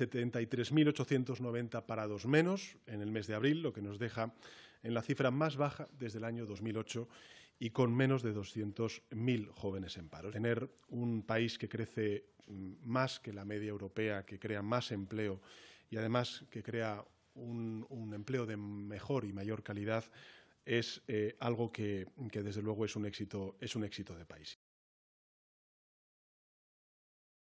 73.890 parados menos en el mes de abril, lo que nos deja en la cifra más baja desde el año 2008 y con menos de 200.000 jóvenes en paro. Tener un país que crece mm, más que la media europea, que crea más empleo y además que crea un, empleo de mejor y mayor calidad es eh, algo que, desde luego es un éxito de país.